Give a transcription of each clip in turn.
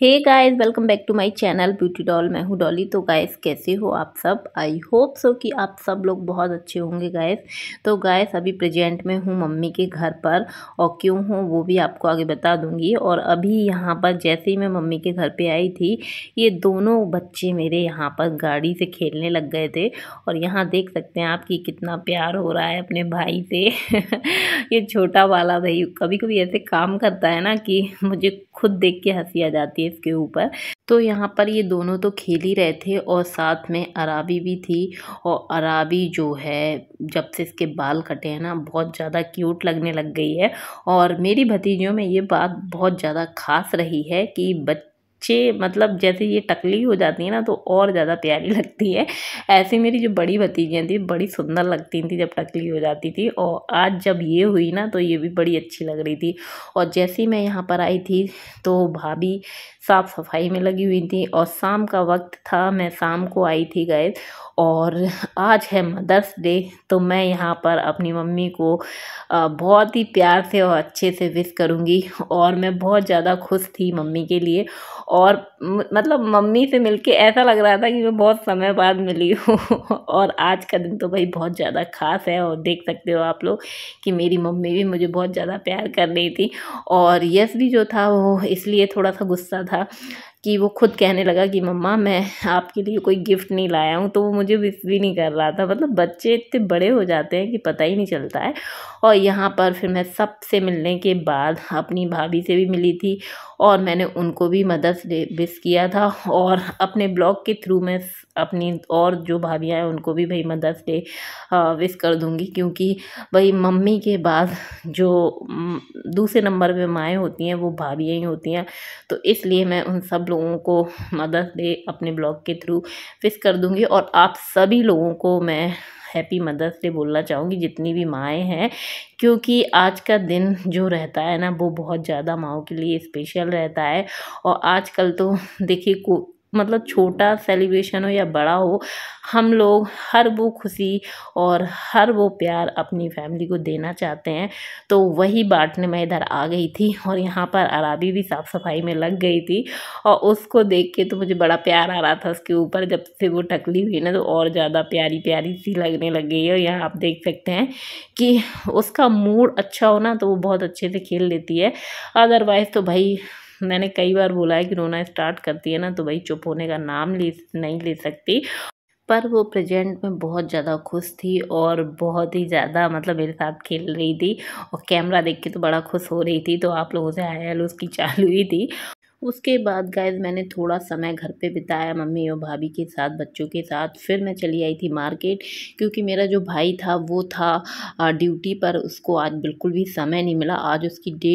hey guys welcome back to my channel beauty doll मैं हूँ डॉली तो गाइस कैसे हो आप सब आई होप सो कि आप सब लोग बहुत अच्छे होंगे गाइस तो गाइस अभी प्रेजेंट में हूँ मम्मी के घर पर और क्यों हूँ वो भी आपको आगे बता दूँगी और अभी यहाँ पर जैसे ही मैं मम्मी के घर पे आई थी ये दोनों बच्चे मेरे यहाँ पर गाड़ी से खेलने लग गए थे और यहाँ देख सकते हैं आप कि कितना प्यार हो रहा है अपने भाई से ये छोटा वाला भाई कभी कभी ऐसे काम करता है ना कि मुझे खुद देख के हंसी आ जाती है केव के ऊपर तो यहाँ पर ये दोनों तो खेल ही रहे थे और साथ में अराबी भी थी और अराबी जो है जब से इसके बाल कटे हैं ना बहुत ज़्यादा क्यूट लगने लग गई है और मेरी भतीजियों में ये बात बहुत ज़्यादा खास रही है कि बच बच्चे मतलब जैसे ये टकली हो जाती है ना तो और ज़्यादा प्यारी लगती है ऐसे मेरी जो बड़ी भतीजियाँ थी बड़ी सुंदर लगती थी जब टकली हो जाती थी और आज जब ये हुई ना तो ये भी बड़ी अच्छी लग रही थी और जैसे ही मैं यहाँ पर आई थी तो भाभी साफ़ सफाई में लगी हुई थी और शाम का वक्त था मैं शाम को आई थी गए और आज है मदर्स डे तो मैं यहाँ पर अपनी मम्मी को बहुत ही प्यार से और अच्छे से विश करूँगी और मैं बहुत ज़्यादा खुश थी मम्मी के लिए और मतलब मम्मी से मिलके ऐसा लग रहा था कि मैं बहुत समय बाद मिली हूँ और आज का दिन तो भाई बहुत ज़्यादा ख़ास है और देख सकते हो आप लोग कि मेरी मम्मी भी मुझे बहुत ज़्यादा प्यार कर रही थी और यस भी जो था वो इसलिए थोड़ा सा गुस्सा था कि वो खुद कहने लगा कि मम्मा मैं आपके लिए कोई गिफ्ट नहीं लाया हूँ तो वो मुझे विश भी नहीं कर रहा था मतलब बच्चे इतने बड़े हो जाते हैं कि पता ही नहीं चलता है और यहाँ पर फिर मैं सबसे मिलने के बाद अपनी भाभी से भी मिली थी और मैंने उनको भी मदर्स डे विश किया था और अपने ब्लॉग के थ्रू मैं अपनी और जो भाभियाँ हैं उनको भी भाई मदर्स डे विश कर दूँगी क्योंकि भाई मम्मी के बाद जो दूसरे नंबर पे माएँ होती हैं वो भाभियाँ ही होती हैं तो इसलिए मैं उन सब लोगों को मदर्स डे अपने ब्लॉग के थ्रू विश कर दूँगी और आप सभी लोगों को मैं हैप्पी मदर्स डे बोलना चाहूँगी जितनी भी माएँ हैं क्योंकि आज का दिन जो रहता है ना वो बहुत ज़्यादा माओ के लिए स्पेशल रहता है और आजकल तो देखिए मतलब छोटा सेलिब्रेशन हो या बड़ा हो हम लोग हर वो खुशी और हर वो प्यार अपनी फैमिली को देना चाहते हैं तो वही बांटने में इधर आ गई थी और यहाँ पर अराबी भी साफ़ सफाई में लग गई थी और उसको देख के तो मुझे बड़ा प्यार आ रहा था उसके ऊपर जब से वो टकली हुई ना तो और ज़्यादा प्यारी प्यारी सी लगने लग गई है और यहाँ आप देख सकते हैं कि उसका मूड अच्छा हो ना तो वो बहुत अच्छे से खेल लेती है अदरवाइज़ तो भाई मैंने कई बार बोला है कि रोना स्टार्ट करती है ना तो भाई चुप होने का नाम ले नहीं ले सकती पर वो प्रेजेंट में बहुत ज़्यादा खुश थी और बहुत ही ज़्यादा मतलब मेरे साथ खेल रही थी और कैमरा देख के तो बड़ा खुश हो रही थी तो आप लोगों से आया उसकी चालू ही थी उसके बाद गाइज मैंने थोड़ा समय घर पे बिताया मम्मी और भाभी के साथ बच्चों के साथ फिर मैं चली आई थी मार्केट क्योंकि मेरा जो भाई था वो था ड्यूटी पर उसको आज बिल्कुल भी समय नहीं मिला आज उसकी डे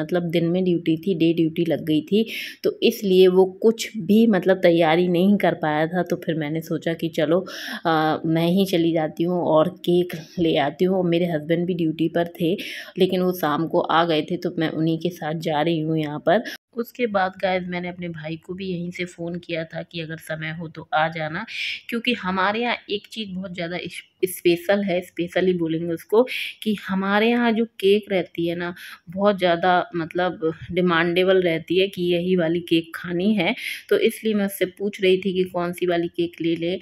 मतलब दिन में ड्यूटी थी डे ड्यूटी लग गई थी तो इसलिए वो कुछ भी मतलब तैयारी नहीं कर पाया था तो फिर मैंने सोचा कि चलो आ, मैं ही चली जाती हूँ और केक ले आती हूँ मेरे हस्बैंड भी ड्यूटी पर थे लेकिन वो शाम को आ गए थे तो मैं उन्हीं के साथ जा रही हूँ यहाँ पर उसके बाद गायज मैंने अपने भाई को भी यहीं से फ़ोन किया था कि अगर समय हो तो आ जाना क्योंकि हमारे यहाँ एक चीज़ बहुत ज़्यादा स्पेशल है स्पेशली बोलेंगे उसको कि हमारे यहाँ जो केक रहती है ना बहुत ज़्यादा मतलब डिमांडेबल रहती है कि यही वाली केक खानी है तो इसलिए मैं उससे पूछ रही थी कि कौन सी वाली केक ले ले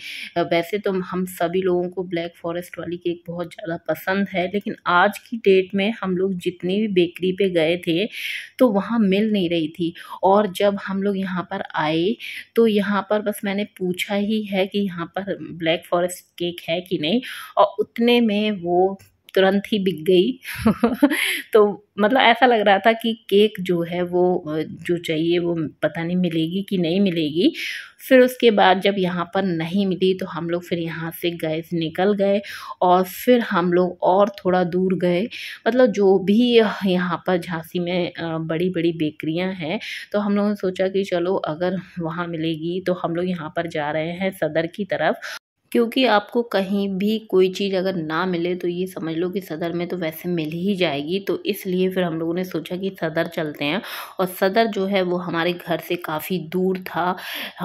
वैसे तो हम सभी लोगों को ब्लैक फॉरेस्ट वाली केक बहुत ज़्यादा पसंद है लेकिन आज की डेट में हम लोग जितनी भी बेकरी पर गए थे तो वहाँ मिल नहीं रही थी और जब हम लोग यहाँ पर आए तो यहाँ पर बस मैंने पूछा ही है कि यहाँ पर ब्लैक फॉरेस्ट केक है कि नहीं और उतने में वो तुरंत ही बिक गई तो मतलब ऐसा लग रहा था कि केक जो है वो जो चाहिए वो पता नहीं मिलेगी कि नहीं मिलेगी फिर उसके बाद जब यहाँ पर नहीं मिली तो हम लोग फिर यहाँ से गए निकल गए और फिर हम लोग और थोड़ा दूर गए मतलब जो भी यहाँ पर झांसी में बड़ी बड़ी बेकरियाँ हैं तो हम लोगों ने सोचा कि चलो अगर वहाँ मिलेगी तो हम लोग यहाँ पर जा रहे हैं सदर की तरफ क्योंकि आपको कहीं भी कोई चीज़ अगर ना मिले तो ये समझ लो कि सदर में तो वैसे मिल ही जाएगी तो इसलिए फिर हम लोगों ने सोचा कि सदर चलते हैं और सदर जो है वो हमारे घर से काफ़ी दूर था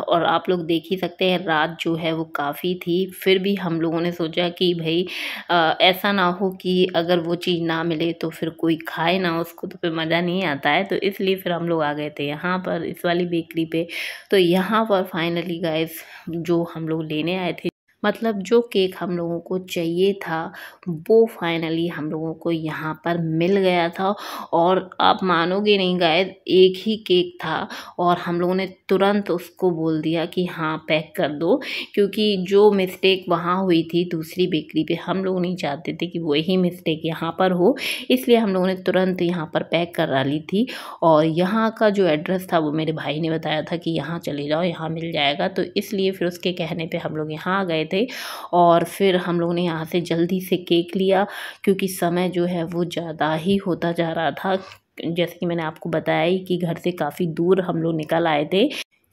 और आप लोग देख ही सकते हैं रात जो है वो काफ़ी थी फिर भी हम लोगों ने सोचा कि भाई आ, ऐसा ना हो कि अगर वो चीज़ ना मिले तो फिर कोई खाए ना उसको तो फिर मज़ा नहीं आता है तो इसलिए फिर हम लोग आ गए थे यहाँ पर इस वाली बेकरी पर तो यहाँ पर फाइनली गाइस जो हम लोग लेने आए थे मतलब जो केक हम लोगों को चाहिए था वो फाइनली हम लोगों को यहाँ पर मिल गया था और आप मानोगे नहीं गाय एक ही केक था और हम लोगों ने तुरंत उसको बोल दिया कि हाँ पैक कर दो क्योंकि जो मिस्टेक वहाँ हुई थी दूसरी बेकरी पे हम लोग नहीं चाहते थे कि वही मिस्टेक यहाँ पर हो इसलिए हम लोगों ने तुरंत यहाँ पर पैक करा ली थी और यहाँ का जो एड्रेस था वो मेरे भाई ने बताया था कि यहाँ चले जाओ यहाँ मिल जाएगा तो इसलिए फिर उसके कहने पर हम लोग यहाँ आ गए थे थे और फिर हम लोगों ने यहाँ से जल्दी से केक लिया क्योंकि समय जो है वो ज़्यादा ही होता जा रहा था जैसे कि मैंने आपको बताया ही कि घर से काफ़ी दूर हम लोग निकल आए थे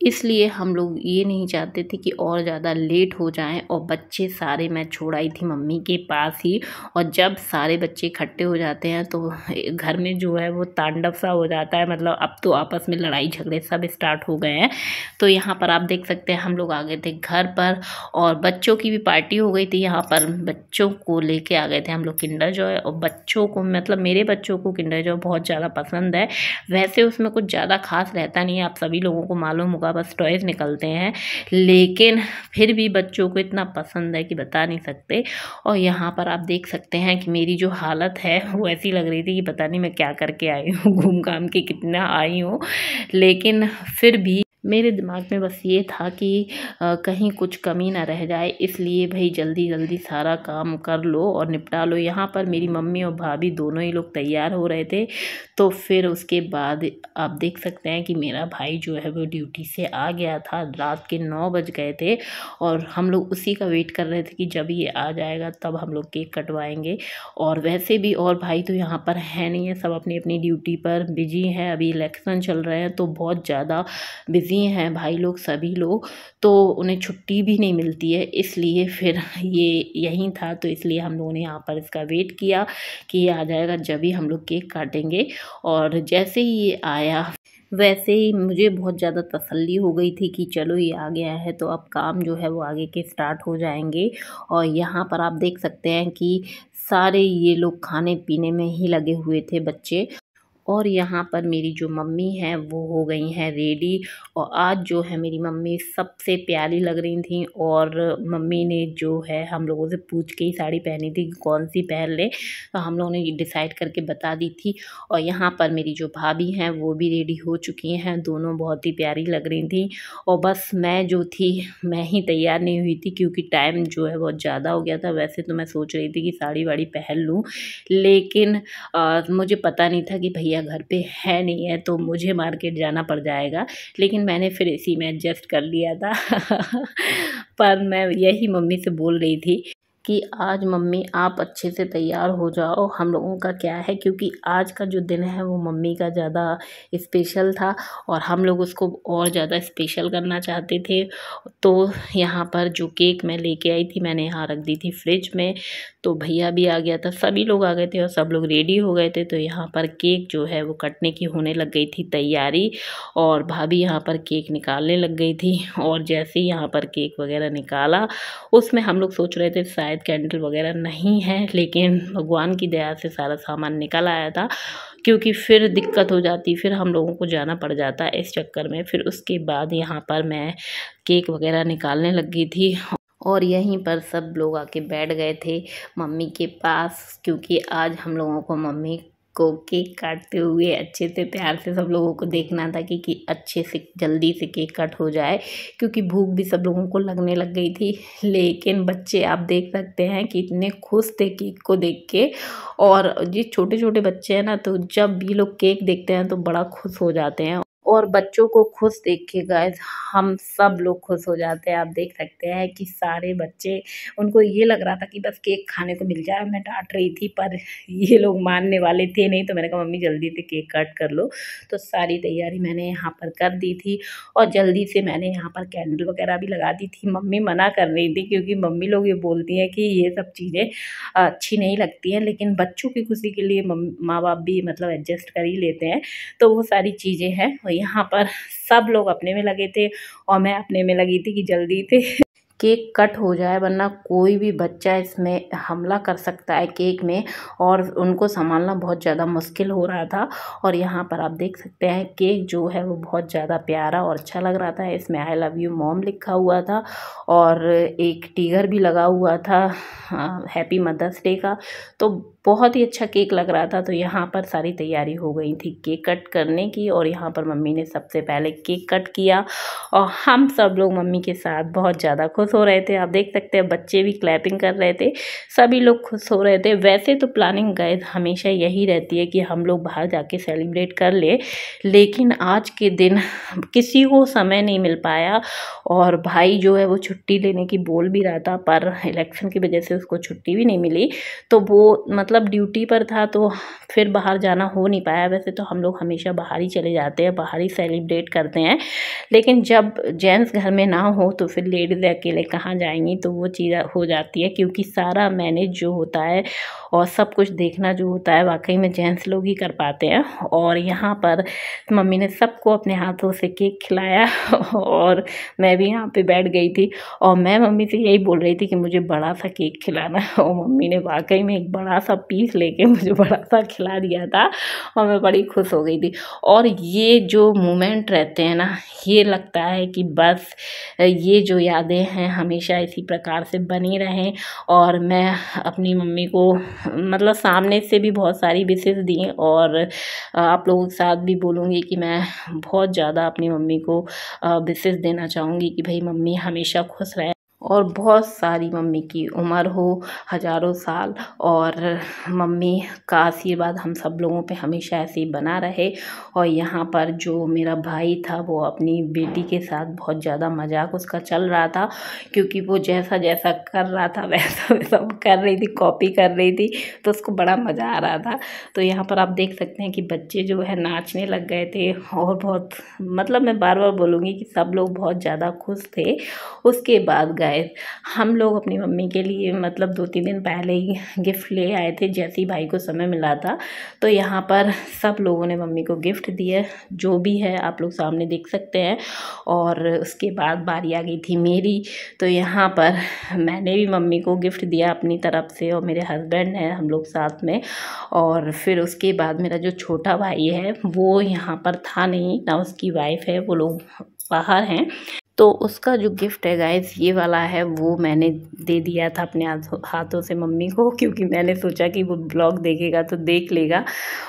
इसलिए हम लोग ये नहीं चाहते थे कि और ज़्यादा लेट हो जाएं और बच्चे सारे मैं छोड़ आई थी मम्मी के पास ही और जब सारे बच्चे इकट्ठे हो जाते हैं तो घर में जो है वो तांडव सा हो जाता है मतलब अब तो आपस में लड़ाई झगड़े सब स्टार्ट हो गए हैं तो यहाँ पर आप देख सकते हैं हम लोग आ गए थे घर पर और बच्चों की भी पार्टी हो गई थी यहाँ पर बच्चों को ले आ गए थे हम लोग किंडर जो और बच्चों को मतलब मेरे बच्चों को किंडर जो बहुत ज़्यादा पसंद है वैसे उसमें कुछ ज़्यादा खास रहता नहीं है आप सभी लोगों को मालूम होगा बस टॉयज़ निकलते हैं लेकिन फिर भी बच्चों को इतना पसंद है कि बता नहीं सकते और यहाँ पर आप देख सकते हैं कि मेरी जो हालत है वो ऐसी लग रही थी कि पता नहीं मैं क्या करके आई हूँ घूम घाम के कितना आई हूँ लेकिन फिर भी मेरे दिमाग में बस ये था कि कहीं कुछ कमी ना रह जाए इसलिए भाई जल्दी जल्दी सारा काम कर लो और निपटा लो यहाँ पर मेरी मम्मी और भाभी दोनों ही लोग तैयार हो रहे थे तो फिर उसके बाद आप देख सकते हैं कि मेरा भाई जो है वो ड्यूटी से आ गया था रात के नौ बज गए थे और हम लोग उसी का वेट कर रहे थे कि जब ये आ जाएगा तब हम लोग केक कटवाएंगे और वैसे भी और भाई तो यहाँ पर है नहीं है सब अपनी अपनी ड्यूटी पर बिजी हैं अभी इलेक्शन चल रहे हैं तो बहुत ज़्यादा बिजी बिज़ी हैं भाई लोग सभी लोग तो उन्हें छुट्टी भी नहीं मिलती है इसलिए फिर ये यहीं था तो इसलिए हम लोगों ने यहाँ पर इसका वेट किया कि ये आ जाएगा जब भी हम लोग केक काटेंगे और जैसे ही ये आया वैसे ही मुझे बहुत ज़्यादा तसल्ली हो गई थी कि चलो ये आ गया है तो अब काम जो है वो आगे के स्टार्ट हो जाएंगे और यहाँ पर आप देख सकते हैं कि सारे ये लोग खाने पीने में ही लगे हुए थे बच्चे और यहाँ पर मेरी जो मम्मी हैं वो हो गई हैं रेडी और आज जो है मेरी मम्मी सबसे प्यारी लग रही थी और मम्मी ने जो है हम लोगों से पूछ के ही साड़ी पहनी थी कौन सी पहन ले तो हम लोगों ने डिसाइड करके बता दी थी और यहाँ पर मेरी जो भाभी हैं वो भी रेडी हो चुकी हैं दोनों बहुत ही प्यारी लग रही थी और बस मैं जो थी मैं ही तैयार नहीं हुई थी क्योंकि टाइम जो है बहुत ज़्यादा हो गया था वैसे तो मैं सोच रही थी कि साड़ी वाड़ी पहन लूँ लेकिन आ, मुझे पता नहीं था कि भैया घर पे है नहीं है तो मुझे मार्केट जाना पड़ जाएगा लेकिन मैंने फिर इसी में एडजस्ट कर लिया था पर मैं यही मम्मी से बोल रही थी कि आज मम्मी आप अच्छे से तैयार हो जाओ हम लोगों का क्या है क्योंकि आज का जो दिन है वो मम्मी का ज़्यादा स्पेशल था और हम लोग उसको और ज़्यादा स्पेशल करना चाहते थे तो यहाँ पर जो केक मैं लेके आई थी मैंने यहाँ रख दी थी फ्रिज में तो भैया भी आ गया था सभी लोग आ गए थे और सब लोग रेडी हो गए थे तो यहाँ पर केक जो है वो कटने की होने लग गई थी तैयारी और भाभी यहाँ पर केक निकालने लग गई थी और जैसे ही यहाँ पर केक वगैरह निकाला उसमें हम लोग सोच रहे थे शायद शायद कैंडल वगैरह नहीं है लेकिन भगवान की दया से सारा सामान निकल आया था क्योंकि फिर दिक्कत हो जाती फिर हम लोगों को जाना पड़ जाता इस चक्कर में फिर उसके बाद यहाँ पर मैं केक वगैरह निकालने लगी थी और यहीं पर सब लोग आके बैठ गए थे मम्मी के पास क्योंकि आज हम लोगों को मम्मी को केक काटते हुए अच्छे से प्यार से सब लोगों को देखना था कि, कि अच्छे से जल्दी से केक कट हो जाए क्योंकि भूख भी सब लोगों को लगने लग गई थी लेकिन बच्चे आप देख सकते हैं कि इतने खुश थे केक को देख के और ये छोटे छोटे बच्चे हैं ना तो जब भी लोग केक देखते हैं तो बड़ा खुश हो जाते हैं और बच्चों को खुश देख के गए हम सब लोग खुश हो जाते हैं आप देख सकते हैं कि सारे बच्चे उनको ये लग रहा था कि बस केक खाने को मिल जाए मैं डांट रही थी पर ये लोग मानने वाले थे नहीं तो मैंने कहा मम्मी जल्दी से केक कट कर लो तो सारी तैयारी मैंने यहाँ पर कर दी थी और जल्दी से मैंने यहाँ पर कैंडल वगैरह भी लगा दी थी मम्मी मना कर रही थी क्योंकि मम्मी लोग ये बोलती हैं कि ये सब चीज़ें अच्छी नहीं लगती हैं लेकिन बच्चों की खुशी के लिए माँ बाप भी मतलब एडजस्ट कर ही लेते हैं तो वो सारी चीज़ें हैं यहाँ पर सब लोग अपने में लगे थे और मैं अपने में लगी थी कि जल्दी थे केक कट हो जाए वरना कोई भी बच्चा इसमें हमला कर सकता है केक में और उनको संभालना बहुत ज़्यादा मुश्किल हो रहा था और यहाँ पर आप देख सकते हैं केक जो है वो बहुत ज़्यादा प्यारा और अच्छा लग रहा था इसमें आई लव यू मॉम लिखा हुआ था और एक टीगर भी लगा हुआ था हैप्पी मदर्स डे का तो बहुत ही अच्छा केक लग रहा था तो यहाँ पर सारी तैयारी हो गई थी केक कट करने की और यहाँ पर मम्मी ने सबसे पहले केक कट किया और हम सब लोग मम्मी के साथ बहुत ज़्यादा खुश हो रहे थे आप देख सकते हैं बच्चे भी क्लैपिंग कर रहे थे सभी लोग खुश हो रहे थे वैसे तो प्लानिंग गए हमेशा यही रहती है कि हम लोग बाहर जाके सेलिब्रेट कर ले, लेकिन आज के दिन किसी को समय नहीं मिल पाया और भाई जो है वो छुट्टी लेने की बोल भी रहा था पर इलेक्शन की वजह से उसको छुट्टी भी नहीं मिली तो वो मतलब मतलब ड्यूटी पर था तो फिर बाहर जाना हो नहीं पाया वैसे तो हम लोग हमेशा बाहर ही चले जाते हैं बाहर ही सेलिब्रेट करते हैं लेकिन जब जेंट्स घर में ना हो तो फिर लेडीज़ अकेले कहाँ जाएंगी तो वो चीज़ हो जाती है क्योंकि सारा मैनेज जो होता है और सब कुछ देखना जो होता है वाकई में जेंट्स लोग ही कर पाते हैं और यहाँ पर मम्मी ने सबको अपने हाथों से केक खिलाया और मैं भी यहाँ पे बैठ गई थी और मैं मम्मी से यही बोल रही थी कि मुझे बड़ा सा केक खिलाना और मम्मी ने वाकई में एक बड़ा सा पीस लेके मुझे बड़ा सा खिला दिया था और मैं बड़ी खुश हो गई थी और ये जो मोमेंट रहते हैं ना ये लगता है कि बस ये जो यादें हैं हमेशा इसी प्रकार से बनी रहें और मैं अपनी मम्मी को मतलब सामने से भी बहुत सारी विशेष दी और आप लोगों के साथ भी बोलूँगी कि मैं बहुत ज़्यादा अपनी मम्मी को विशेष देना चाहूँगी कि भाई मम्मी हमेशा खुश रहे और बहुत सारी मम्मी की उम्र हो हज़ारों साल और मम्मी का आशीर्वाद हम सब लोगों पे हमेशा ऐसे ही बना रहे और यहाँ पर जो मेरा भाई था वो अपनी बेटी के साथ बहुत ज़्यादा मजाक उसका चल रहा था क्योंकि वो जैसा जैसा कर रहा था वैसा वैसा वो कर रही थी कॉपी कर रही थी तो उसको बड़ा मज़ा आ रहा था तो यहाँ पर आप देख सकते हैं कि बच्चे जो है नाचने लग गए थे और बहुत मतलब मैं बार बार बोलूँगी कि सब लोग बहुत ज़्यादा खुश थे उसके बाद गए शायद हम लोग अपनी मम्मी के लिए मतलब दो तीन दिन पहले ही गिफ्ट ले आए थे जैसे ही भाई को समय मिला था तो यहाँ पर सब लोगों ने मम्मी को गिफ्ट दिए जो भी है आप लोग सामने देख सकते हैं और उसके बाद बारी आ गई थी मेरी तो यहाँ पर मैंने भी मम्मी को गिफ्ट दिया अपनी तरफ से और मेरे हस्बैंड हैं हम लोग साथ में और फिर उसके बाद मेरा जो छोटा भाई है वो यहाँ पर था नहीं ना उसकी वाइफ है वो लोग बाहर हैं तो उसका जो गिफ्ट है गाइस ये वाला है वो मैंने दे दिया था अपने हाथों से मम्मी को क्योंकि मैंने सोचा कि वो ब्लॉग देखेगा तो देख लेगा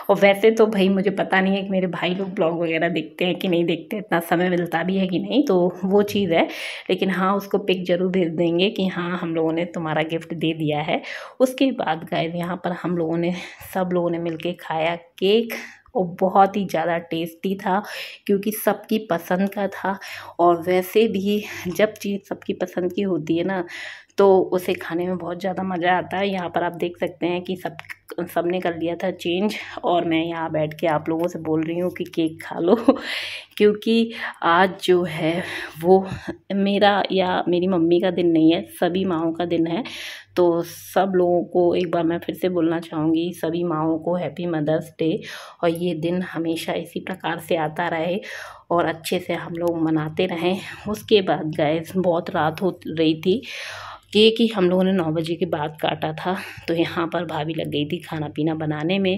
और वैसे तो भाई मुझे पता नहीं है कि मेरे भाई लोग ब्लॉग वगैरह देखते हैं कि नहीं देखते इतना समय मिलता भी है कि नहीं तो वो चीज़ है लेकिन हाँ उसको पिक ज़रूर भेज देंगे कि हाँ हम लोगों ने तुम्हारा गिफ्ट दे दिया है उसके बाद गाइज यहाँ पर हम लोगों ने सब लोगों ने मिल खाया केक और बहुत ही ज़्यादा टेस्टी था क्योंकि सबकी पसंद का था और वैसे भी जब चीज़ सबकी पसंद की होती है ना तो उसे खाने में बहुत ज़्यादा मज़ा आता है यहाँ पर आप देख सकते हैं कि सब सब ने कर लिया था चेंज और मैं यहाँ बैठ के आप लोगों से बोल रही हूँ कि केक खा लो क्योंकि आज जो है वो मेरा या मेरी मम्मी का दिन नहीं है सभी माओ का दिन है तो सब लोगों को एक बार मैं फिर से बोलना चाहूँगी सभी माओ को हैप्पी मदर्स डे और ये दिन हमेशा इसी प्रकार से आता रहे और अच्छे से हम लोग मनाते रहें उसके बाद गए बहुत रात हो रही थी केक ही हम लोगों ने नौ बजे के बाद काटा था तो यहाँ पर भाभी लग गई थी खाना पीना बनाने में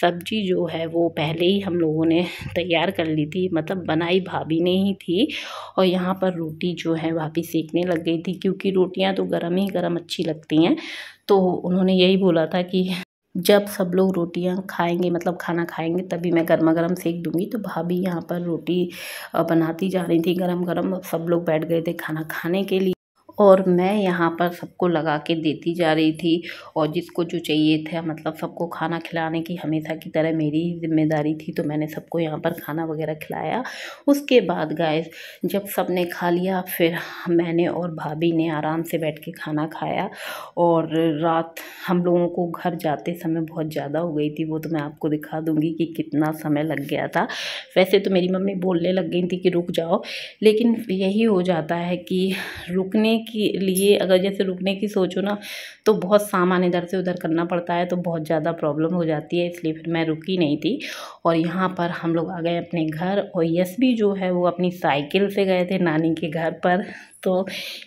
सब्जी जो है वो पहले ही हम लोगों ने तैयार कर ली थी मतलब बनाई भाभी ने ही थी और यहाँ पर रोटी जो है भाभी सेकने लग गई थी क्योंकि रोटियाँ तो गर्म ही गर्म अच्छी लगती हैं तो उन्होंने यही बोला था कि जब सब लोग रोटियां खाएंगे मतलब खाना खाएंगे तभी मैं गर्मा गर्म सेक दूंगी तो भाभी यहाँ पर रोटी बनाती जा रही थी गर्म गर्म सब लोग बैठ गए थे खाना खाने के लिए और मैं यहाँ पर सबको लगा के देती जा रही थी और जिसको जो चाहिए था मतलब सबको खाना खिलाने की हमेशा की तरह मेरी ही जिम्मेदारी थी तो मैंने सबको यहाँ पर खाना वगैरह खिलाया उसके बाद गाय जब सब ने खा लिया फिर मैंने और भाभी ने आराम से बैठ के खाना खाया और रात हम लोगों को घर जाते समय बहुत ज़्यादा हो गई थी वो तो मैं आपको दिखा दूँगी कि कितना समय लग गया था वैसे तो मेरी मम्मी बोलने लग गई थी कि रुक जाओ लेकिन यही हो जाता है कि रुकने के लिए अगर जैसे रुकने की सोचो ना तो बहुत सामान इधर से उधर करना पड़ता है तो बहुत ज़्यादा प्रॉब्लम हो जाती है इसलिए फिर मैं रुकी नहीं थी और यहाँ पर हम लोग आ गए अपने घर और यस भी जो है वो अपनी साइकिल से गए थे नानी के घर पर तो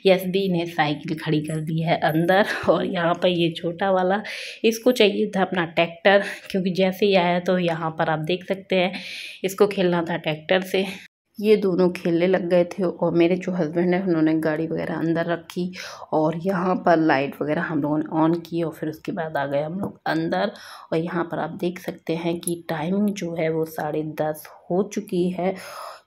यस भी ने साइकिल खड़ी कर दी है अंदर और यहाँ पर ये छोटा वाला इसको चाहिए था अपना ट्रैक्टर क्योंकि जैसे ही आया तो यहाँ पर आप देख सकते हैं इसको खेलना था ट्रैक्टर से ये दोनों खेलने लग गए थे और मेरे जो हस्बैंड हैं उन्होंने गाड़ी वगैरह अंदर रखी और यहाँ पर लाइट वगैरह हम लोगों ने ऑन की और फिर उसके बाद आ गए हम लोग अंदर और यहाँ पर आप देख सकते हैं कि टाइमिंग जो है वो साढ़े दस हो चुकी है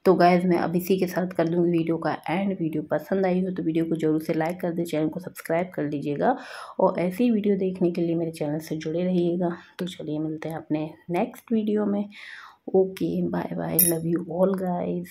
तो गैज़ मैं अब इसी के साथ कर दूँगी वीडियो का एंड वीडियो पसंद आई हो तो वीडियो को जरूर से लाइक कर दे चैनल को सब्सक्राइब कर लीजिएगा और ऐसी वीडियो देखने के लिए मेरे चैनल से जुड़े रहिएगा तो चलिए मिलते हैं अपने नेक्स्ट वीडियो में okay bye bye I love you all guys